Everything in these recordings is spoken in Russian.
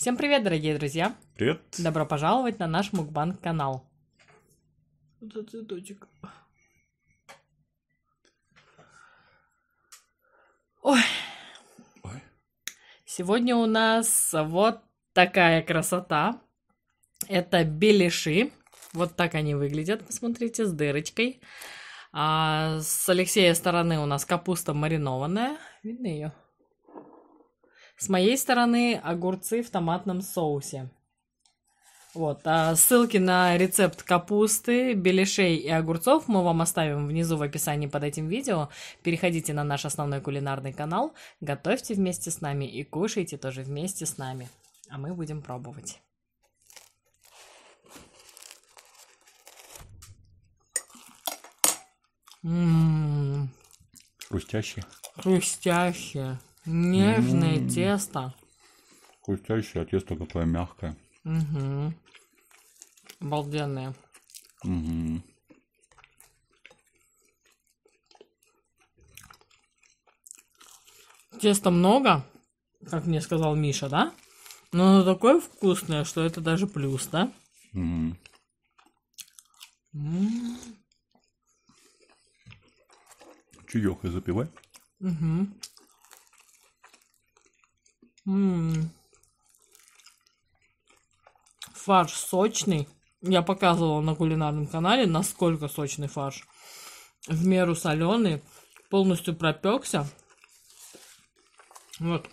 Всем привет, дорогие друзья! Привет! Добро пожаловать на наш Мукбанк канал. Это цветочек. Ой. Ой. Сегодня у нас вот такая красота. Это белиши. Вот так они выглядят, посмотрите, с дырочкой. А с Алексея стороны у нас капуста маринованная. Видно ее? С моей стороны огурцы в томатном соусе. Вот, а ссылки на рецепт капусты, беляшей и огурцов мы вам оставим внизу в описании под этим видео. Переходите на наш основной кулинарный канал, готовьте вместе с нами и кушайте тоже вместе с нами. А мы будем пробовать. Хрустящие. М-м-м. Хрустящие. Нежное М-м-м. тесто. Хрустящее, а тесто какое мягкое. Угу. Обалденное. Угу. Теста много, как мне сказал Миша, да? Но оно такое вкусное, что это даже плюс, да? Угу. М-м-м. Чаек запивай. Угу. М -м -м. Фарш сочный. Я показывала на кулинарном канале, насколько сочный фарш. В меру соленый. Полностью пропекся. Вот.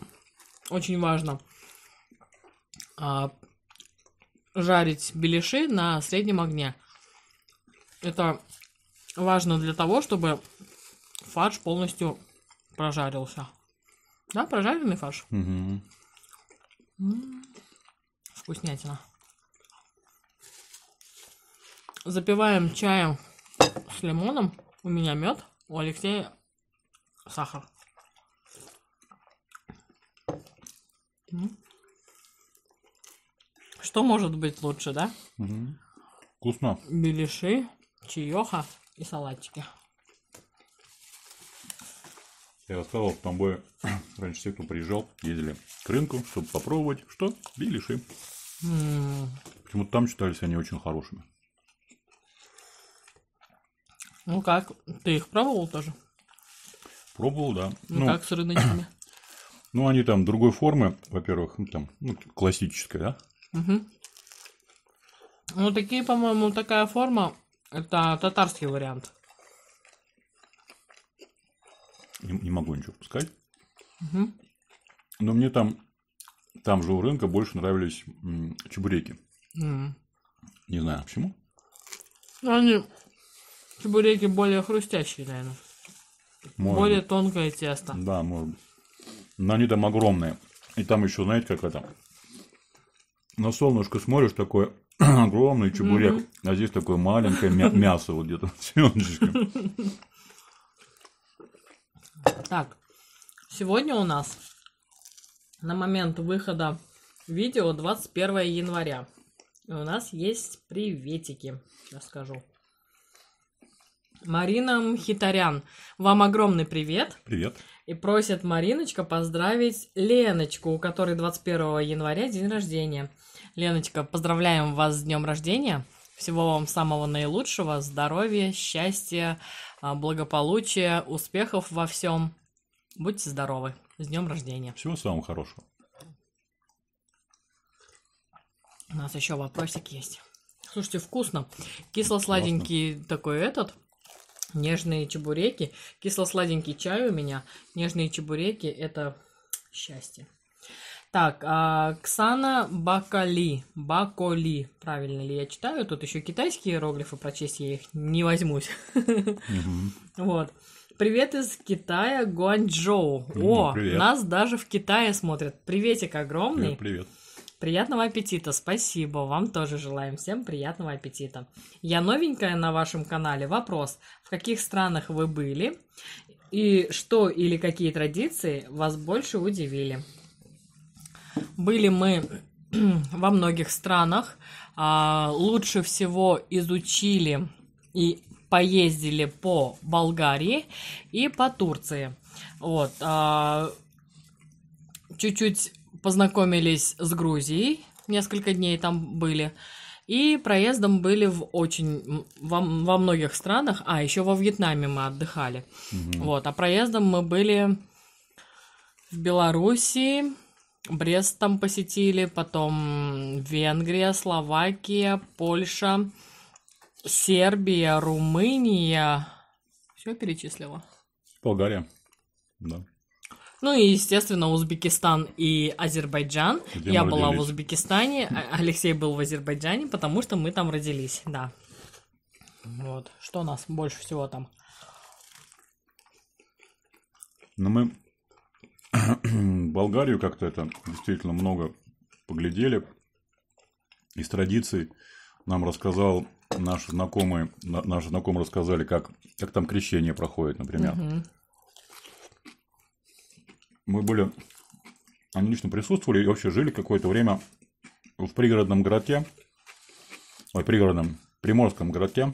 Очень важно а, жарить беляши на среднем огне. Это важно для того, чтобы фарш полностью прожарился. Да, прожаренный фарш. Угу. вкуснятина. Запиваем чаем с лимоном. У меня мед, у Алексея сахар. Что может быть лучше, да? Угу. Вкусно. Беляши, чаеха и салатики. Я рассказывал, в Тамбое, раньше все, кто приезжал, ездили к рынку, чтобы попробовать, что беляши. Почему-то там считались они очень хорошими. Ну как, ты их пробовал тоже? Пробовал, да. Ну, ну как с рыночными? Ну, они там другой формы, во-первых, ну, там, ну, классическая, да? Угу. Ну, такие, по-моему, такая форма, это татарский вариант. Не, не могу ничего пускать. Угу. Но мне там, там же у рынка больше нравились чебуреки. Угу. Не знаю, почему. Ну, они чебуреки более хрустящие, наверное. Может более быть. тонкое тесто. Да, может быть. Но они там огромные. И там еще, знаете, как это? На солнышко смотришь, такой огромный чебурек, mm а здесь такое маленькое мя- мясо вот где-то. Так, сегодня у нас на момент выхода видео 21 января. И у нас есть приветики, расскажу. Марина Мхитарян, вам огромный привет. Привет. И просит Мариночка поздравить Леночку, у которой 21 января день рождения. Леночка, поздравляем вас с днем рождения. Всего вам самого наилучшего, здоровья, счастья, а, благополучия, успехов во всем. Будьте здоровы. С днем рождения. Всего самого хорошего. У нас еще вопросик есть. Слушайте, вкусно. Кисло-сладенький вкусно. такой этот. Нежные чебуреки. Кисло-сладенький чай у меня. Нежные чебуреки это счастье. Так, а, Ксана Бакали. Баколи. Правильно ли я читаю? Тут еще китайские иероглифы прочесть я их не возьмусь. Вот. Привет из Китая, Гуанчжоу. О, нас даже в Китае смотрят. Приветик огромный. Привет. Приятного аппетита, спасибо, вам тоже желаем всем приятного аппетита. Я новенькая на вашем канале. Вопрос, в каких странах вы были и что или какие традиции вас больше удивили? Были мы во многих странах. А, лучше всего изучили и поездили по Болгарии и по Турции. Вот. А, чуть-чуть познакомились с Грузией. Несколько дней там были. И проездом были в очень во, во многих странах, а еще во Вьетнаме мы отдыхали. Угу. Вот, а проездом мы были в Белоруссии, Брест там посетили, потом Венгрия, Словакия, Польша, Сербия, Румыния. Все перечислила. Болгария, да. Ну и, естественно, Узбекистан и Азербайджан. Где Я была в Узбекистане, а Алексей был в Азербайджане, потому что мы там родились, да. Вот, что у нас больше всего там? Ну, мы Болгарию как-то это действительно много поглядели. Из традиций нам рассказал наш знакомый наши знакомые рассказали, как, как там крещение проходит, например. Угу. Мы были, они лично присутствовали и вообще жили какое-то время в пригородном городке, ой, пригородном, приморском городке.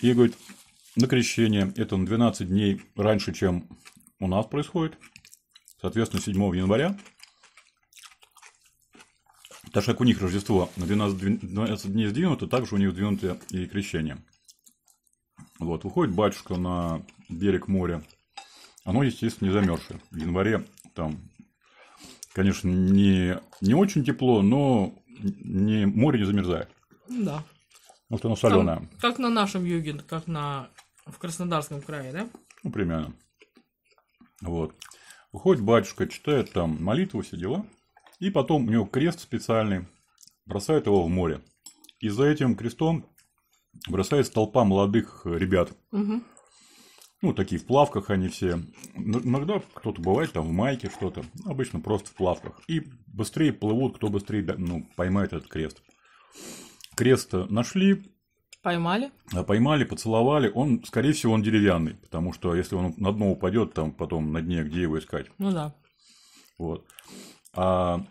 И говорит, на крещение, это на 12 дней раньше, чем у нас происходит. Соответственно, 7 января. Так как у них Рождество на 12, 12 дней сдвинуто, также у них сдвинуто и крещение. Вот, выходит батюшка на берег моря. Оно, естественно, не замерзшее. В январе там, конечно, не, не очень тепло, но не, море не замерзает. Да. Потому что оно соленое. Там, как на нашем юге, как на, в Краснодарском крае, да? Ну, примерно. Вот. выходит батюшка, читает там молитву, все дела. И потом у него крест специальный, бросает его в море. И за этим крестом бросается толпа молодых э, ребят. Угу. Ну, такие в плавках они все. Иногда кто-то бывает там в майке что-то. Обычно просто в плавках. И быстрее плывут, кто быстрее ну, поймает этот крест. Крест нашли, Поймали? А, поймали, поцеловали. Он, скорее всего, он деревянный, потому что если он на дно упадет, там потом на дне, где его искать? Ну да. Вот. А,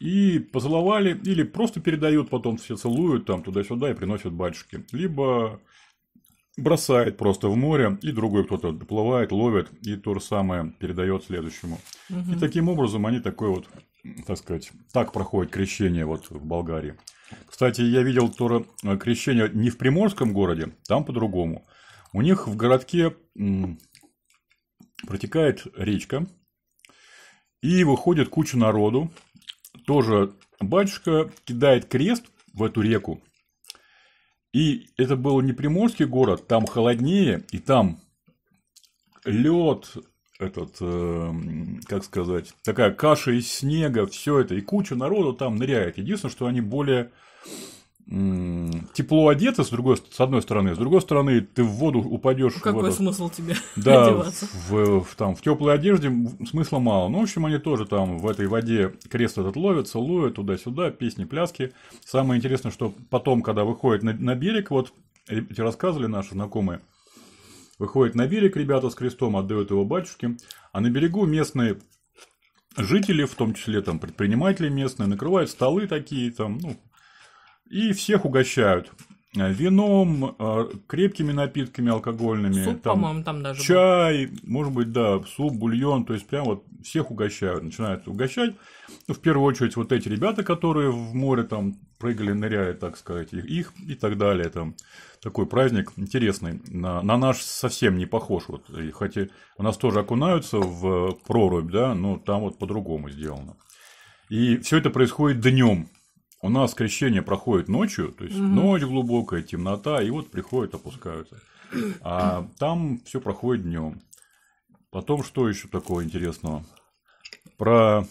и поцеловали, или просто передают, потом все целуют там туда-сюда и приносят батюшки. Либо бросает просто в море, и другой кто-то доплывает, ловит, и то же самое передает следующему. Угу. И таким образом они такой вот так сказать, так проходит крещение вот в Болгарии. Кстати, я видел тоже э, крещение не в Приморском городе, там по-другому. У них в городке протекает речка, и выходит куча народу. Тоже батюшка кидает крест в эту реку. И это был не приморский город, там холоднее, и там лед, этот, э, как сказать, такая каша из снега, все это, и куча народу там ныряет. Единственное, что они более тепло одеты, с, другой, с одной стороны, с другой стороны, ты в воду упадешь. Ну, какой этот... смысл тебе да, одеваться? В, в, там, в теплой одежде смысла мало. Ну, в общем, они тоже там в этой воде крест этот ловят, целуют туда-сюда, песни, пляски. Самое интересное, что потом, когда выходит на, на берег, вот э, рассказывали наши знакомые, Выходят на берег ребята с крестом, отдают его батюшке, а на берегу местные жители, в том числе там предприниматели местные, накрывают столы такие там, ну, и всех угощают. Э, вином, э, крепкими напитками алкогольными. Суп, там, по-моему, там даже. Чай, был. может быть, да, суп, бульон, то есть прям вот всех угощают, начинают угощать. Ну, в первую очередь вот эти ребята, которые в море там прыгали, ныряли, так сказать, их, их и так далее. Там такой праздник интересный, на, на наш совсем не похож. Вот, и хотя у нас тоже окунаются в э, прорубь, да, но там вот по-другому сделано. И все это происходит днем. У нас крещение проходит ночью, то есть угу. ночь глубокая, темнота, и вот приходят, опускаются. А там все проходит днем. Потом что еще такого интересного? Про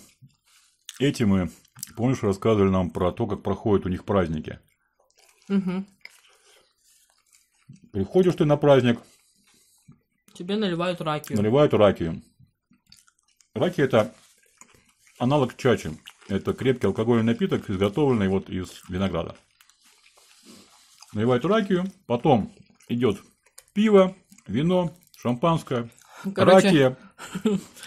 эти мы, помнишь, рассказывали нам про то, как проходят у них праздники. Угу. Приходишь ты на праздник. Тебе наливают раки. Наливают раки. Раки это аналог чачи. Это крепкий алкогольный напиток, изготовленный вот из винограда. Наливают ракию, потом идет пиво, вино, шампанское, Короче, ракия,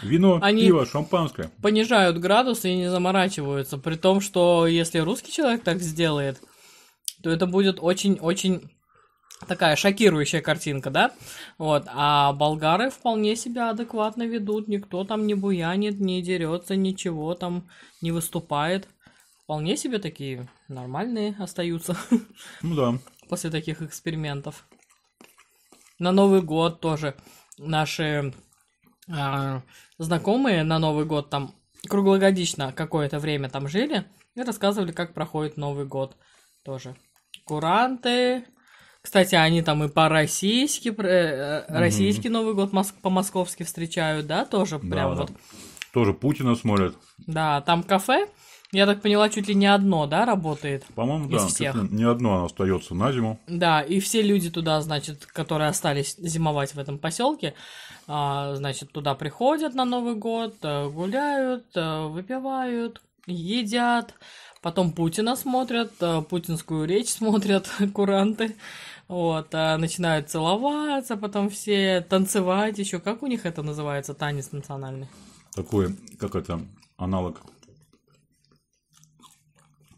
вино, они пиво, шампанское. Понижают градус и не заморачиваются. При том, что если русский человек так сделает, то это будет очень-очень такая шокирующая картинка, да? Вот. А болгары вполне себя адекватно ведут, никто там не буянит, не дерется, ничего там не выступает. Вполне себе такие нормальные остаются. Ну да. После таких экспериментов. На Новый год тоже наши э, знакомые на Новый год там круглогодично какое-то время там жили и рассказывали, как проходит Новый год тоже. Куранты, кстати, они там и по-российски, mm-hmm. российский Новый год по-московски встречают, да, тоже да, прям да. вот. Тоже Путина смотрят. Да, там кафе, я так поняла, чуть ли не одно, да, работает? По-моему, да, всех. не одно оно остается на зиму. Да, и все люди туда, значит, которые остались зимовать в этом поселке, а, значит, туда приходят на Новый год, э, гуляют, выпивают, едят, потом Путина смотрят, путинскую речь смотрят куранты вот, а начинают целоваться, потом все танцевать еще. Как у них это называется, танец национальный? Такой, как это, аналог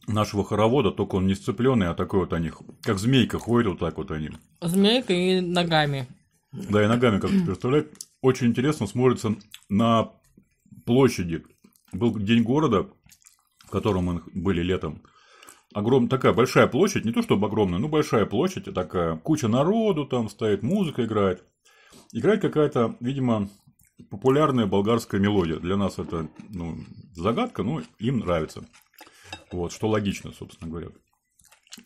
нашего хоровода, только он не сцепленный, а такой вот они, как змейка ходит вот так вот они. Змейка и ногами. Да, и ногами, как ты представляешь. Очень интересно смотрится на площади. Был день города, в котором мы были летом огром... такая большая площадь, не то чтобы огромная, но большая площадь такая, куча народу там стоит, музыка играет. Играет какая-то, видимо, популярная болгарская мелодия. Для нас это ну, загадка, но им нравится. Вот, что логично, собственно говоря.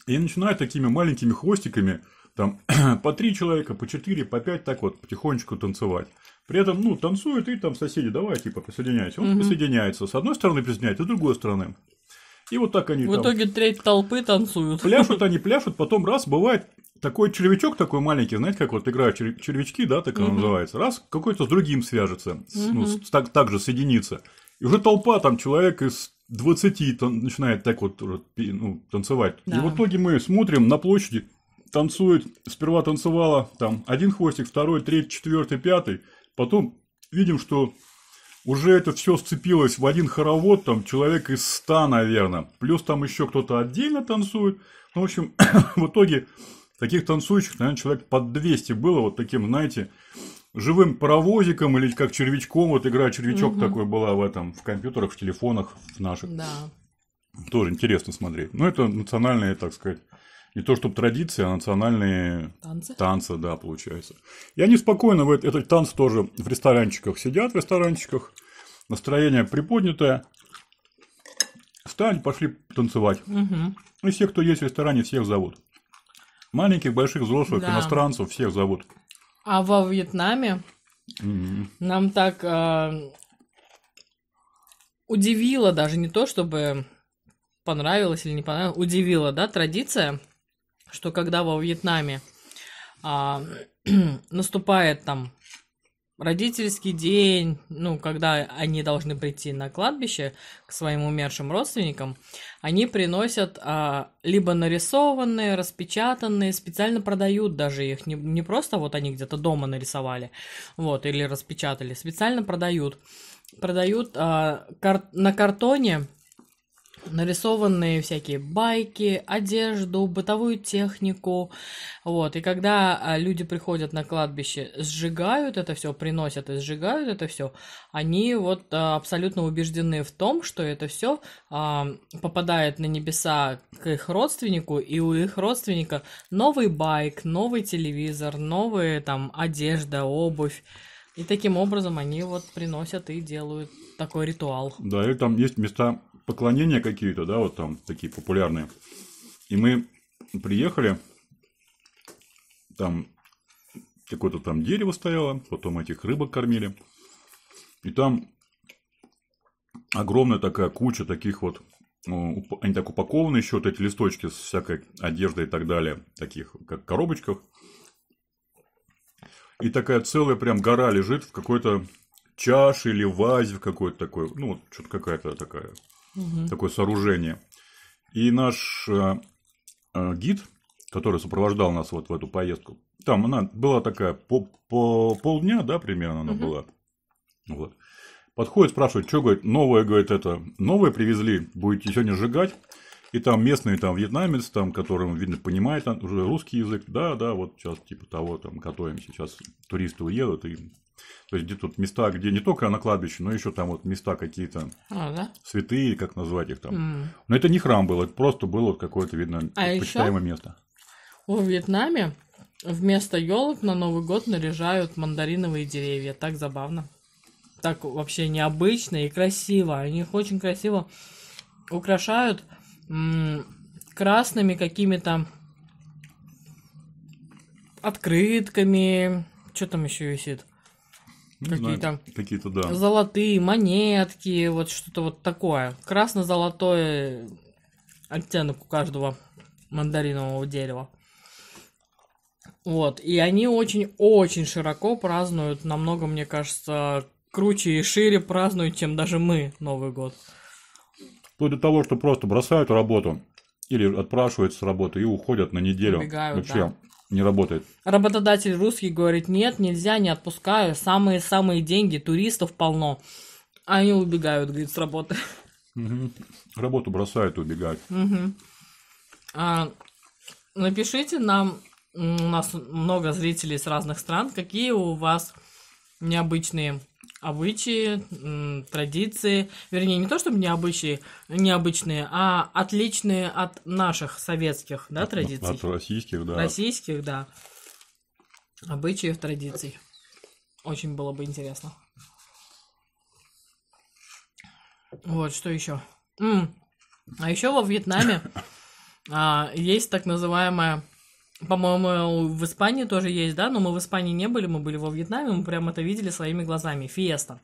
И начинают такими маленькими хвостиками, там по три человека, по четыре, по пять, так вот потихонечку танцевать. При этом, ну, танцуют и там соседи, давай, типа, присоединяйся. Он угу. присоединяется. С одной стороны присоединяется, с другой стороны. И вот так они В там... итоге треть толпы танцуют. Пляшут они, пляшут, потом раз, бывает такой червячок такой маленький, знаете, как вот играют червячки, да, так она угу. называется. Раз, какой-то с другим свяжется, угу. ну, с, так, так же соединится. И уже толпа, там человек из 20 тан- начинает так вот ну, танцевать. Да. И в итоге мы смотрим на площади, танцует, сперва танцевала там один хвостик, второй, третий, четвертый, пятый, потом видим, что уже это все сцепилось в один хоровод, там человек из ста, наверное. Плюс там еще кто-то отдельно танцует. Ну, в общем, в итоге таких танцующих, наверное, человек под 200 было. Вот таким, знаете, живым паровозиком или как червячком. Вот игра червячок угу. такой была в этом, в компьютерах, в телефонах в наших. Да. Тоже интересно смотреть. Ну это национальная, так сказать, не то чтобы традиции, а национальные танцы, танцы да, получается. И они спокойно вот этот танц тоже в ресторанчиках сидят, в ресторанчиках, настроение приподнятое, встали, пошли танцевать. Угу. И все, кто есть в ресторане, всех зовут. Маленьких, больших, взрослых, да. иностранцев всех зовут. А во Вьетнаме угу. нам так э, удивило даже не то, чтобы понравилось или не понравилось, удивила, да, традиция что когда во Вьетнаме а, наступает там родительский день, ну, когда они должны прийти на кладбище к своим умершим родственникам, они приносят а, либо нарисованные, распечатанные, специально продают даже их, не, не просто вот они где-то дома нарисовали, вот, или распечатали, специально продают. Продают а, кар- на картоне нарисованные всякие байки, одежду, бытовую технику. Вот. И когда а, люди приходят на кладбище, сжигают это все, приносят и сжигают это все, они вот а, абсолютно убеждены в том, что это все а, попадает на небеса к их родственнику, и у их родственника новый байк, новый телевизор, новые там одежда, обувь. И таким образом они вот приносят и делают такой ритуал. Да, или там есть места поклонения какие-то, да, вот там такие популярные. И мы приехали, там какое-то там дерево стояло, потом этих рыбок кормили. И там огромная такая куча таких вот, ну, они так упакованы еще, вот эти листочки с всякой одеждой и так далее, таких как коробочках. И такая целая прям гора лежит в какой-то чаше или вазе в какой-то такой, ну, что-то какая-то такая угу. такое сооружение. И наш э, э, гид, который сопровождал нас вот в эту поездку, там она была такая по, по полдня, да, примерно она угу. была. Вот. Подходит, спрашивает, что, говорит, новое, говорит, это, новое привезли, будете сегодня сжигать. И там местный там вьетнамец, там, которым, видно, понимает уже русский язык. Да, да, вот сейчас типа того, там готовим, сейчас туристы уедут. И... То есть, где тут места, где не только на кладбище, но еще там вот места какие-то а, да? святые, как назвать их там. Mm. Но это не храм был, это просто было какое-то, видно, а почитаемое место. В Вьетнаме вместо елок на Новый год наряжают мандариновые деревья. Так забавно. Так вообще необычно и красиво. Они их очень красиво украшают красными какими-то открытками. Что там еще висит? Какие-то какие да. золотые монетки, вот что-то вот такое. Красно-золотой оттенок у каждого мандаринового дерева. Вот, и они очень-очень широко празднуют, намного, мне кажется, круче и шире празднуют, чем даже мы Новый год. Вплоть до того, что просто бросают работу или отпрашивают с работы и уходят на неделю. Убегают, Вообще да. не работает. Работодатель русский говорит, нет, нельзя, не отпускаю, самые-самые деньги, туристов полно. они убегают, говорит, с работы. Угу. Работу бросают и убегают. Угу. А, напишите нам, у нас много зрителей с разных стран, какие у вас необычные обычаи, традиции, вернее, не то чтобы необычные, необычные, а отличные от наших советских, да, традиций. От российских, да. Российских, да. Обычаев, традиций. Очень было бы интересно. Вот, что еще? А еще во Вьетнаме а, есть так называемая по-моему, в Испании тоже есть, да? Но мы в Испании не были, мы были во Вьетнаме, мы прям это видели своими глазами. Фиеста.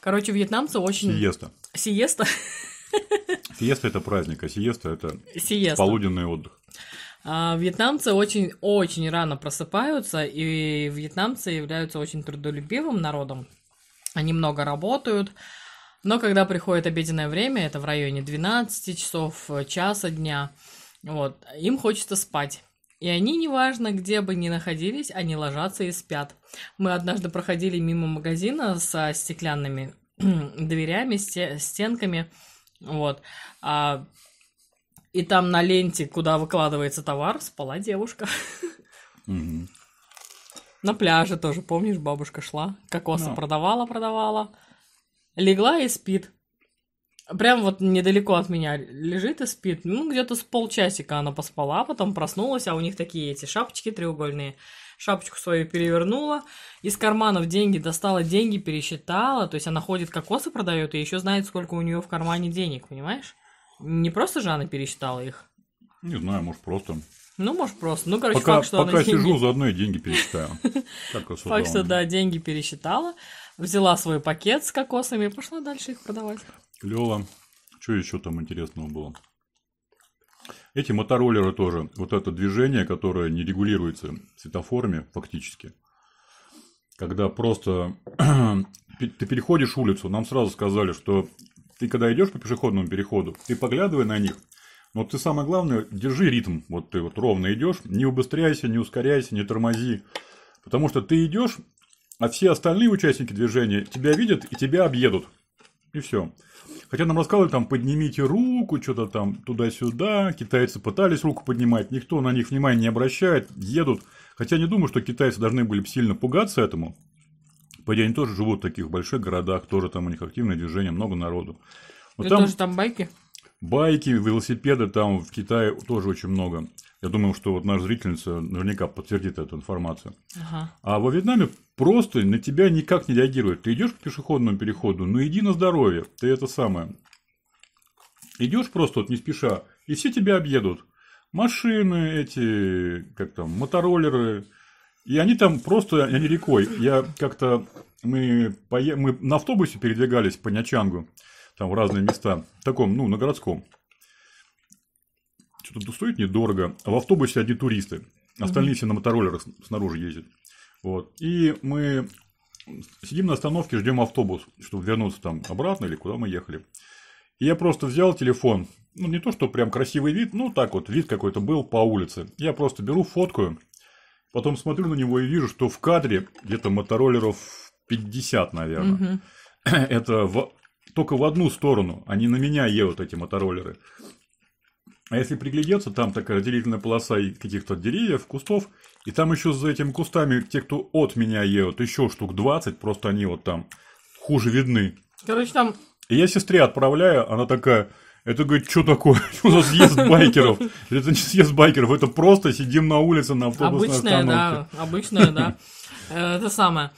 Короче, вьетнамцы очень... Сиеста. Сиеста? Сиеста – это праздник, а сиеста – это сиеста. полуденный отдых. А, вьетнамцы очень-очень рано просыпаются, и вьетнамцы являются очень трудолюбивым народом. Они много работают, но когда приходит обеденное время, это в районе 12 часов, э, часа дня – вот, им хочется спать. И они, неважно, где бы ни находились, они ложатся и спят. Мы однажды проходили мимо магазина со стеклянными дверями, стенками, вот. А, и там на ленте, куда выкладывается товар, спала девушка. Mm-hmm. На пляже тоже, помнишь, бабушка шла, кокосы no. продавала, продавала, легла и спит прям вот недалеко от меня лежит и спит. Ну, где-то с полчасика она поспала, потом проснулась, а у них такие эти шапочки треугольные. Шапочку свою перевернула, из карманов деньги достала, деньги пересчитала. То есть она ходит кокосы продает и еще знает, сколько у нее в кармане денег, понимаешь? Не просто же она пересчитала их. Не знаю, может, просто ну, может, просто. Ну, короче, пока, факт, что пока она сижу, деньги... заодно и деньги пересчитаю. Факт, что, да, деньги пересчитала, взяла свой пакет с кокосами и пошла дальше их продавать. Клево. Что еще там интересного было? Эти мотороллеры тоже. Вот это движение, которое не регулируется светофорами фактически. Когда просто ты переходишь улицу, нам сразу сказали, что ты когда идешь по пешеходному переходу, ты поглядывай на них, но ты самое главное, держи ритм. Вот ты вот ровно идешь, не убыстряйся, не ускоряйся, не тормози. Потому что ты идешь, а все остальные участники движения тебя видят и тебя объедут. И все. Хотя нам рассказывали, там, поднимите руку, что-то там туда-сюда. Китайцы пытались руку поднимать, никто на них внимания не обращает, едут. Хотя не думаю, что китайцы должны были сильно пугаться этому. По идее, они тоже живут в таких больших городах, тоже там у них активное движение, много народу. Но там... тоже там байки? Байки, велосипеды там в Китае тоже очень много. Я думаю, что вот наша зрительница наверняка подтвердит эту информацию. Ага. А во Вьетнаме просто на тебя никак не реагирует. Ты идешь к пешеходному переходу, ну иди на здоровье, ты это самое. Идешь просто вот не спеша, и все тебя объедут. Машины эти, как там, мотороллеры. И они там просто, они рекой. Я как-то, мы, пое... мы на автобусе передвигались по Нячангу, там в разные места, в таком, ну, на городском. Что-то стоит недорого. А в автобусе одни туристы. Остальные все на мотороллерах снаружи ездят. Вот. И мы сидим на остановке, ждем автобус, чтобы вернуться там обратно или куда мы ехали. И я просто взял телефон, ну не то, что прям красивый вид, ну так вот, вид какой-то был по улице. Я просто беру, фоткаю, потом смотрю на него и вижу, что в кадре где-то мотороллеров 50, наверное. Угу. Это в... только в одну сторону, они а на меня едут, эти мотороллеры. А если приглядеться, там такая разделительная полоса каких-то деревьев, кустов, и там еще за этими кустами те, кто от меня едут, еще штук 20, просто они вот там хуже видны. Короче, там... И я сестре отправляю, она такая, это, говорит, что такое? Что за съезд байкеров? Это не съезд байкеров, это просто сидим на улице на автобусной Обычная, остановке. да, обычная, да. Э, это самое.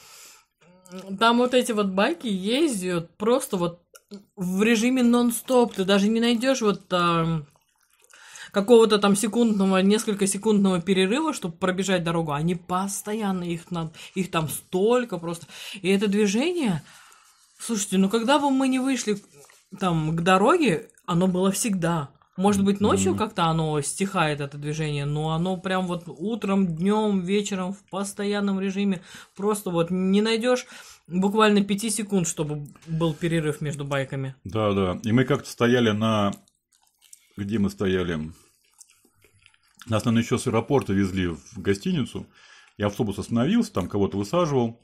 Там вот эти вот байки ездят просто вот в режиме нон-стоп. Ты даже не найдешь вот какого-то там секундного, несколько секундного перерыва, чтобы пробежать дорогу. Они постоянно, их, надо, их там столько просто. И это движение... Слушайте, ну когда бы мы не вышли там к дороге, оно было всегда. Может быть, ночью mm-hmm. как-то оно стихает, это движение, но оно прям вот утром, днем, вечером в постоянном режиме. Просто вот не найдешь буквально пяти секунд, чтобы был перерыв между байками. Да, да. И мы как-то стояли на... Где мы стояли? Нас на еще с аэропорта везли в гостиницу. И автобус остановился, там кого-то высаживал.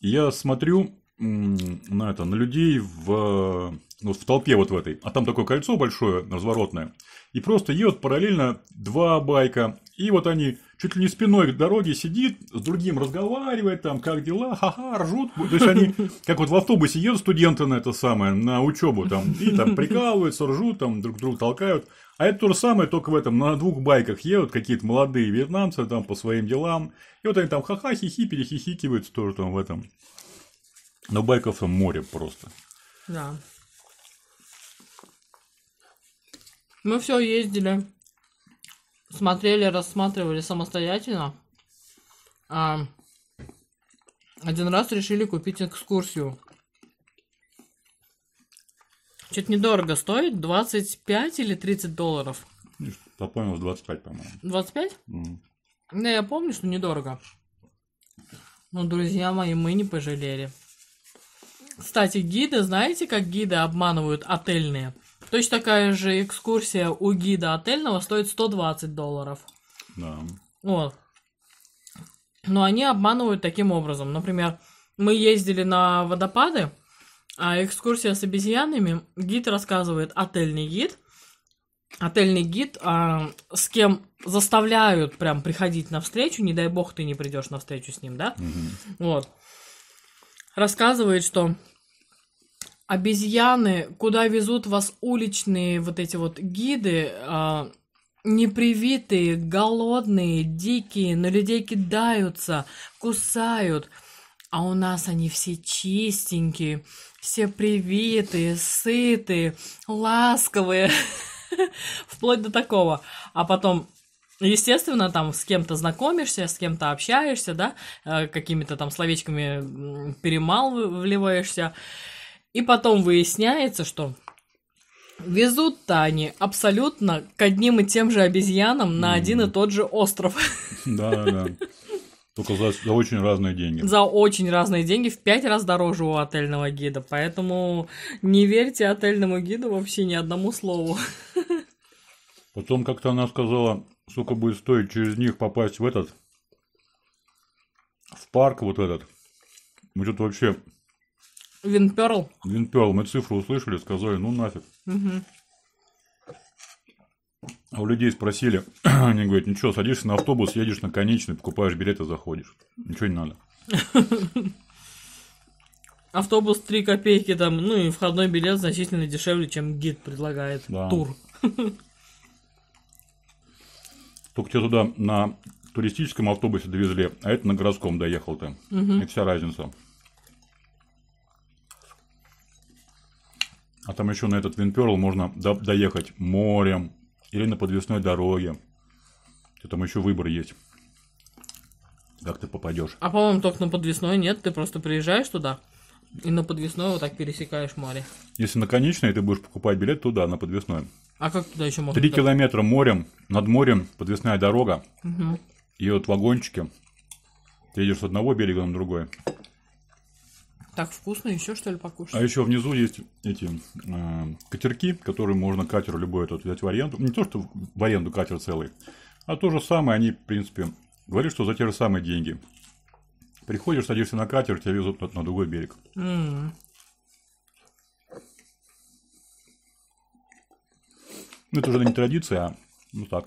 И я смотрю на это, на людей в ну, в толпе вот в этой, а там такое кольцо большое, разворотное, и просто едут параллельно два байка, и вот они чуть ли не спиной к дороге сидит, с другим разговаривает, там, как дела, ха-ха, ржут, то есть они, как вот в автобусе едут студенты на это самое, на учебу там, и там прикалываются, ржут, там, друг друга толкают, а это то же самое, только в этом, на двух байках едут какие-то молодые вьетнамцы там по своим делам, и вот они там ха-ха, хихи, перехихикиваются тоже там в этом, но байков там море просто. Да. Мы все ездили, смотрели, рассматривали самостоятельно. А один раз решили купить экскурсию. Чуть недорого стоит, 25 или 30 долларов. Запомнилось 25, по-моему. 25? Mm. Да, я помню, что недорого. Но, друзья мои, мы не пожалели. Кстати, гиды, знаете, как гиды обманывают отельные? Точно такая же экскурсия у гида отельного стоит 120 долларов. Да. Вот. Но они обманывают таким образом. Например, мы ездили на водопады, а экскурсия с обезьянами, гид рассказывает, отельный гид, отельный гид, а, с кем заставляют прям приходить на встречу, не дай бог ты не придешь на встречу с ним, да? Угу. Вот. Рассказывает, что обезьяны, куда везут вас уличные вот эти вот гиды, а, непривитые, голодные, дикие, на людей кидаются, кусают. А у нас они все чистенькие, все привитые, сытые, ласковые. Вплоть до такого. А потом Естественно, там с кем-то знакомишься, с кем-то общаешься, да, э, какими-то там словечками перемалываешься. И потом выясняется, что Везут-то они абсолютно к одним и тем же обезьянам на один и тот же остров. Да-да-да. Только за, за очень разные деньги. За очень разные деньги, в пять раз дороже у отельного гида. Поэтому не верьте отельному гиду вообще ни одному слову. Потом как-то она сказала, сколько будет стоить через них попасть в этот, в парк вот этот. Мы тут вообще Винперл. Винперл. Мы цифру услышали, сказали, ну нафиг. А у людей спросили, они говорят, ничего, «Ну, садишься на автобус, едешь на конечный, покупаешь билет и заходишь. Ничего не надо. Автобус 3 копейки там, ну и входной билет значительно дешевле, чем гид предлагает да. тур. Только тебя туда на туристическом автобусе довезли, а это на городском доехал ты. Угу. И вся разница. А там еще на этот Винперл можно до доехать морем или на подвесной дороге. Ты там еще выбор есть. Как ты попадешь. А по-моему, только на подвесной нет. Ты просто приезжаешь туда и на подвесной вот так пересекаешь море. Если на конечной, ты будешь покупать билет туда, на подвесной. А как туда еще можно? Три километра морем, над морем подвесная дорога. Угу. И вот вагончики. Ты едешь с одного берега на другой. Так вкусно, еще что ли покушать? А еще внизу есть эти э, катерки, которые можно катер любой этот взять в аренду. Не то, что в аренду катер целый, а то же самое они, в принципе, говорят, что за те же самые деньги. Приходишь, садишься на катер, тебя везут на, на другой берег. Mm. Ну, это уже не традиция, а ну так.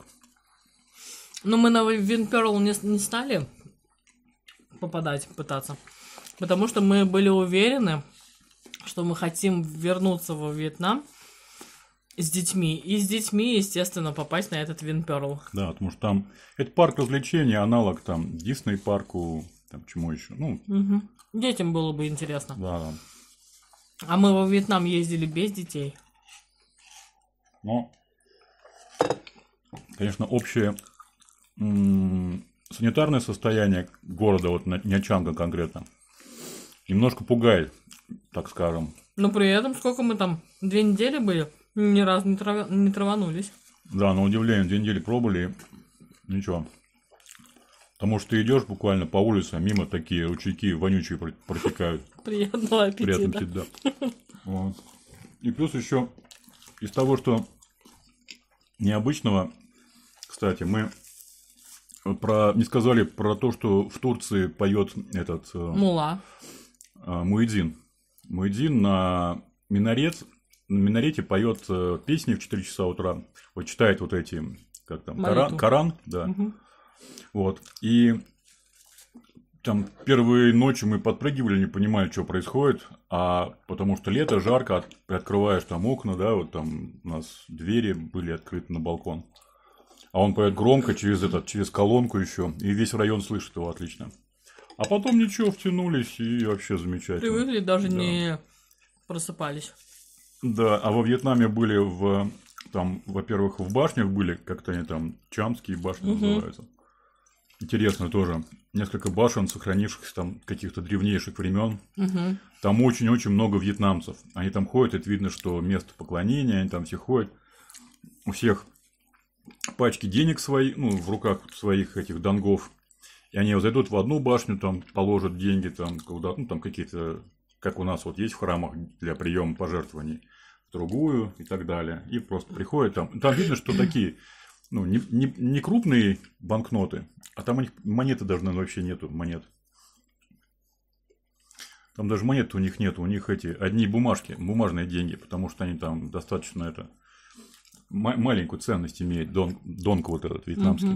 Но ну, мы на Винперл не, не стали попадать, пытаться потому что мы были уверены, что мы хотим вернуться во Вьетнам с детьми. И с детьми, естественно, попасть на этот Винперл. Да, потому что там... Это парк развлечений, аналог там Дисней парку, там чему еще. Ну... Угу. Детям было бы интересно. Да, да. А мы во Вьетнам ездили без детей. Ну, конечно, общее м- санитарное состояние города, вот Нячанга конкретно, немножко пугает, так скажем. Но при этом, сколько мы там, две недели были, ни разу не, трав... не траванулись. Да, на удивление, две недели пробовали, и ничего. Потому что ты идешь буквально по улице, а мимо такие ручейки вонючие протекают. Приятного аппетита. Приятного аппетита, да. Вот. И плюс еще из того, что необычного, кстати, мы про не сказали про то, что в Турции поет этот э, Мула. Э, Муэдин. Муэдин на минарет, на минарете поет э, песни в 4 часа утра, вот читает вот эти, как там, Коран, Коран, да. Угу. Вот, и там первые ночи мы подпрыгивали, не понимали, что происходит, а потому что лето, жарко, от, открываешь там окна, да, вот там у нас двери были открыты на балкон. А он поет громко через этот, через колонку еще, и весь район слышит его отлично. А потом ничего, втянулись и вообще замечательно. Привыкли, даже да. не просыпались. Да, а во Вьетнаме были в там, во-первых, в башнях были, как-то они там, Чамские башни угу. называются. Интересно тоже. Несколько башен, сохранившихся там каких-то древнейших времен. Угу. Там очень-очень много вьетнамцев. Они там ходят, это видно, что место поклонения, они там все ходят. У всех пачки денег свои, ну, в руках своих этих донгов и они зайдут в одну башню, там положат деньги, там куда ну там какие-то, как у нас вот есть в храмах для приема пожертвований, в другую и так далее. И просто приходят там. Там видно, что такие ну, не, не, не крупные банкноты, а там у них монеты даже, наверное, вообще нету монет. Там даже монет у них нет, у них эти одни бумажки, бумажные деньги, потому что они там достаточно это маленькую ценность имеют. дон, донг вот этот вьетнамский.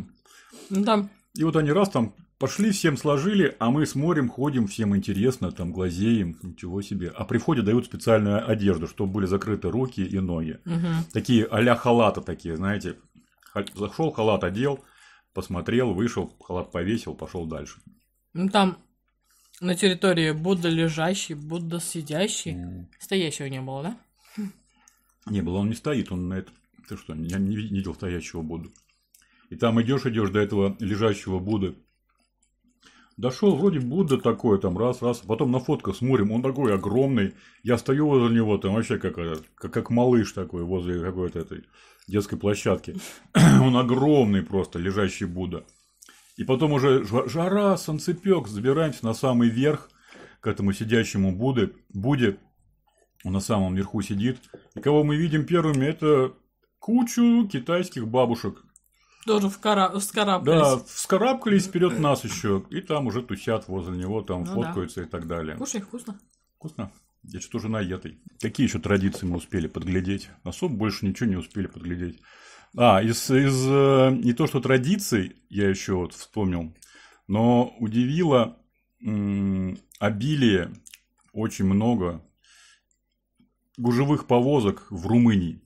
Угу. Да. И вот они раз там Пошли, всем сложили, а мы с морем ходим, всем интересно, там глазеем, ничего себе. А при входе дают специальную одежду, чтобы были закрыты руки и ноги. Угу. Такие а-ля халата такие, знаете. Зашел, халат одел, посмотрел, вышел, халат повесил, пошел дальше. Ну там на территории Будда лежащий, Будда сидящий. Mm. Стоящего не было, да? Не было, он не стоит, он на это. Ты что, я не видел стоящего Будду. И там идешь, идешь до этого лежащего Будды Дошел вроде Будда такой, там, раз-раз. Потом на фотках смотрим, он такой огромный. Я стою возле него, там вообще как, э, как, как малыш такой, возле какой-то этой детской площадки. он огромный просто, лежащий Будда. И потом уже жара, солнцепек, забираемся на самый верх, к этому сидящему Будде. Будде, он на самом верху сидит. И кого мы видим первыми, это кучу китайских бабушек тоже вкара... вскарабкались. Да, вскарабкались вперед нас еще. И там уже тусят возле него, там ну, фоткаются да. и так далее. Кушай, вкусно. Вкусно. Я что-то уже наетый. Какие еще традиции мы успели подглядеть? Особо больше ничего не успели подглядеть. А, из, из э, не то что традиций, я еще вот вспомнил, но удивило м- обилие, очень много гужевых повозок в Румынии.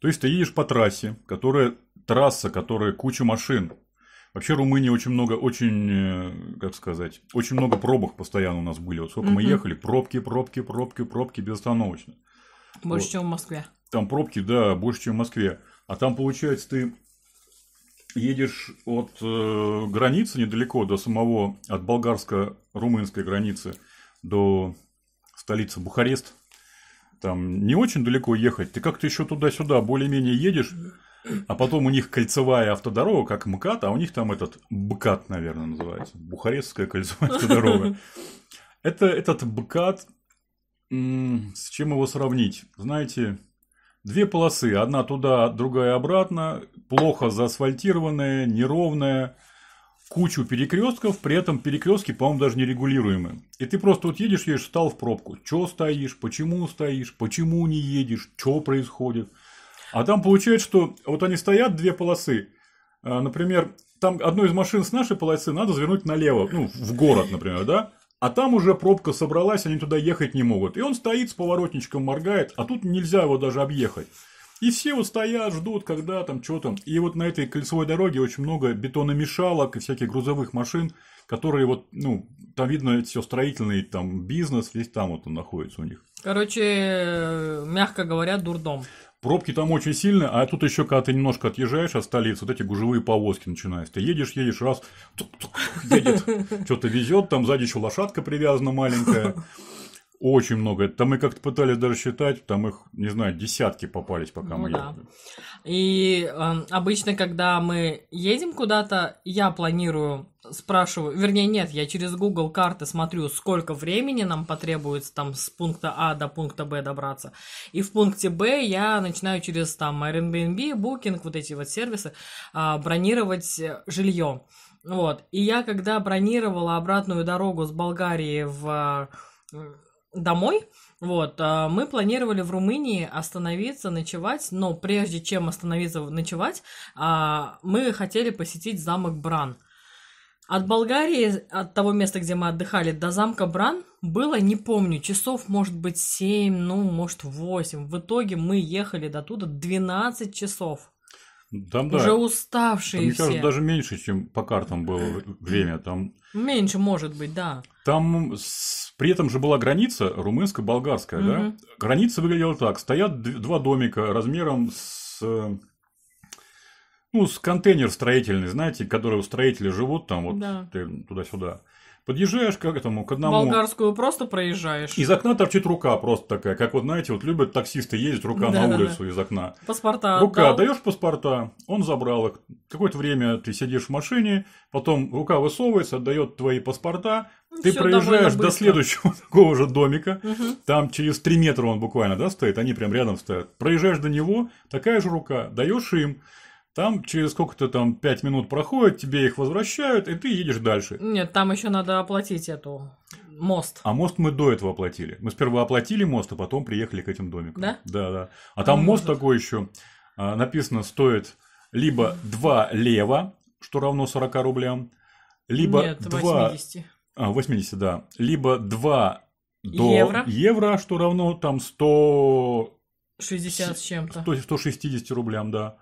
То есть ты едешь по трассе, которая трасса, которая куча машин. Вообще Румыния очень много, очень, э, как сказать, очень много пробок постоянно у нас были. Вот сколько угу. мы ехали, пробки, пробки, пробки, пробки безостановочно. Больше, вот. чем в Москве. Там пробки, да, больше, чем в Москве. А там, получается, ты едешь от э, границы недалеко до самого, от болгарско-румынской границы до столицы Бухарест. Там не очень далеко ехать. Ты как-то еще туда-сюда более-менее едешь. А потом у них кольцевая автодорога, как МКАД, а у них там этот БКАД, наверное, называется. Бухарестская кольцевая автодорога. Это этот БКАД, с чем его сравнить? Знаете, две полосы, одна туда, другая обратно, плохо заасфальтированная, неровная, кучу перекрестков, при этом перекрестки, по-моему, даже не нерегулируемые. И ты просто вот едешь, едешь, встал в пробку. Чё стоишь, почему стоишь, почему не едешь, что происходит – а там получается, что вот они стоят, две полосы. А, например, там одну из машин с нашей полосы надо завернуть налево, ну, в город, например, да? А там уже пробка собралась, они туда ехать не могут. И он стоит с поворотничком, моргает, а тут нельзя его даже объехать. И все вот стоят, ждут, когда там, что там. И вот на этой кольцевой дороге очень много бетономешалок и всяких грузовых машин, которые вот, ну, там видно все строительный там бизнес, весь там вот он находится у них. Короче, э, мягко говоря, дурдом. Пробки там очень сильные, а тут еще, когда ты немножко отъезжаешь от столицы, вот эти гужевые повозки начинаются. Ты едешь, едешь, раз, тук -тук, едет, что-то везет, там сзади еще лошадка привязана маленькая. Очень много. Там мы как-то пытались даже считать, там их, не знаю, десятки попались, пока ну, мы да. ехали. И э, обычно, когда мы едем куда-то, я планирую, спрашиваю, вернее, нет, я через Google карты смотрю, сколько времени нам потребуется там с пункта А до пункта Б добраться. И в пункте Б я начинаю через там Airbnb, Booking, вот эти вот сервисы, э, бронировать жилье. Вот. И я, когда бронировала обратную дорогу с Болгарии в домой, вот, а, мы планировали в Румынии остановиться, ночевать, но прежде чем остановиться ночевать, а, мы хотели посетить замок Бран. От Болгарии, от того места, где мы отдыхали, до замка Бран было, не помню, часов, может быть, 7, ну, может, 8. В итоге мы ехали до туда 12 часов. Там, да. Уже уставшие Там, мне кажется, даже меньше, чем по картам было время. Там Меньше может быть, да. Там с... при этом же была граница румынско-болгарская, угу. да? Граница выглядела так. Стоят два домика размером с... Э, ну, с контейнер строительный, знаете, которые у строителей живут, там вот да. Э, туда-сюда. Подъезжаешь к этому, к одному... Болгарскую просто проезжаешь. Из окна торчит рука просто такая, как вот, знаете, вот любят таксисты ездить рука да, на да, улицу да. из окна. Паспорта Рука, отдал. даешь паспорта, он забрал их. Какое-то время ты сидишь в машине, потом рука высовывается, отдает твои паспорта, ну, ты проезжаешь до следующего такого же домика, угу. там через 3 метра он буквально, да, стоит, они прям рядом стоят. Проезжаешь до него, такая же рука, даешь им, там через сколько-то там пять минут проходит, тебе их возвращают, и ты едешь дальше. Нет, там еще надо оплатить эту мост. А мост мы до этого оплатили. Мы сперва оплатили мост, а потом приехали к этим домикам. Да? Да, да. А ну, там ну, мост может. такой еще а, написано стоит либо 2 лева, что равно 40 рублям, либо Нет, 2... 80. А, 80, да. Либо 2 до евро, евро что равно там 100... 60 с чем-то. 160 рублям, да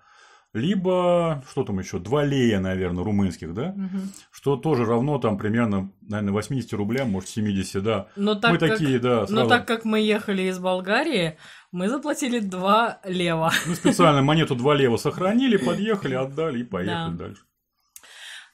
либо что там еще, два лея, наверное, румынских, да, угу. что тоже равно там примерно, наверное, 80 рублям, может 70, да. Но так мы как... такие, да. Сразу... Но так как мы ехали из Болгарии, мы заплатили два лева. Мы ну, специально монету два лева сохранили, подъехали, отдали и поехали да. дальше.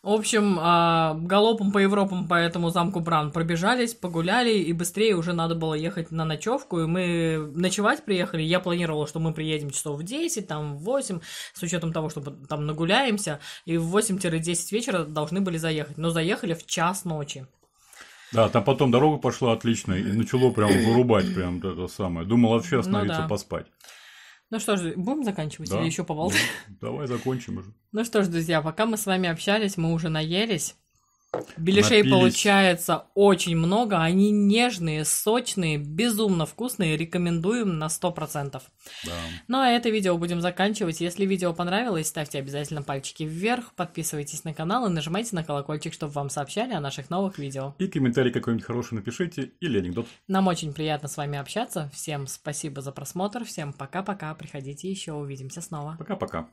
В общем, а, галопом по Европам по этому замку Бран пробежались, погуляли, и быстрее уже надо было ехать на ночевку, и мы ночевать приехали. Я планировала, что мы приедем часов в 10, там в 8, с учетом того, чтобы там нагуляемся, и в 8-10 вечера должны были заехать. Но заехали в час ночи. Да, там потом дорога пошла отлично, и начало прям вырубать прям это самое. Думал вообще ну остановиться ну, да. поспать. Ну что ж, будем заканчивать да, или еще поболтаем? Ну, давай закончим уже. Ну что ж, друзья, пока мы с вами общались, мы уже наелись. Беляшей получается очень много. Они нежные, сочные, безумно вкусные. Рекомендуем на 100%. Да. Ну а это видео будем заканчивать. Если видео понравилось, ставьте обязательно пальчики вверх, подписывайтесь на канал и нажимайте на колокольчик, чтобы вам сообщали о наших новых видео. И комментарий какой-нибудь хороший напишите или анекдот. Нам очень приятно с вами общаться. Всем спасибо за просмотр. Всем пока-пока. Приходите еще, увидимся снова. Пока-пока.